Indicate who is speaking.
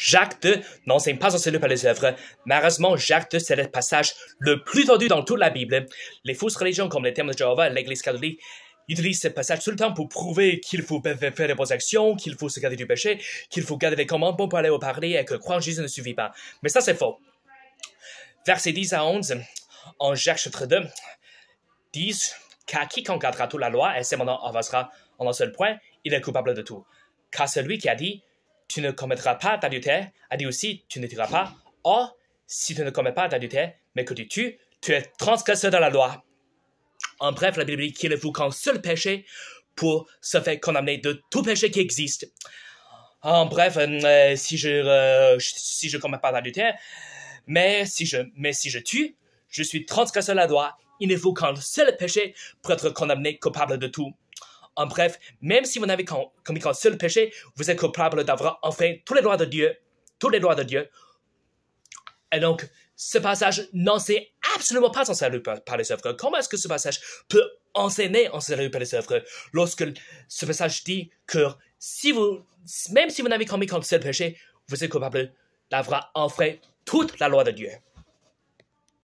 Speaker 1: Jacques II n'enseigne pas seulement par les œuvres. Malheureusement, Jacques II, c'est le passage le plus tendu dans toute la Bible. Les fausses religions comme les termes de Jéhovah l'Église catholique utilisent ce passage tout le temps pour prouver qu'il faut faire des bonnes actions, qu'il faut se garder du péché, qu'il faut garder les commandements pour aller au parler et que croire en Jésus ne suffit pas. Mais ça, c'est faux. Versets 10 à 11, en Jacques chapitre 2, disent car qui gardera toute la loi et cependant avancera en un seul point, il est coupable de tout. Car celui qui a dit tu ne commettras pas d'adultère, a dit aussi, tu ne tueras pas. Or, oh, si tu ne commets pas d'adultère, mais que tu tues, tu es transgresseur de la loi. En bref, la Bible dit qu'il ne faut qu'un seul péché pour se faire condamner de tout péché qui existe. En bref, euh, si je ne euh, si je commets pas d'adultère, mais si je mais si je tue, je suis transgresseur de la loi. Il ne faut qu'un seul péché pour être condamné coupable de tout. En bref, même si vous n'avez commis qu'un seul péché, vous êtes coupable d'avoir enfreint tous les droits de Dieu, tous les droits de Dieu. Et donc, ce passage n'enseigne absolument pas son salut par, les œuvres. Comment est-ce que ce passage peut enseigner en salut par les œuvres lorsque ce passage dit que si vous, même si vous n'avez commis qu'un seul péché, vous êtes coupable d'avoir enfreint toute la loi de Dieu?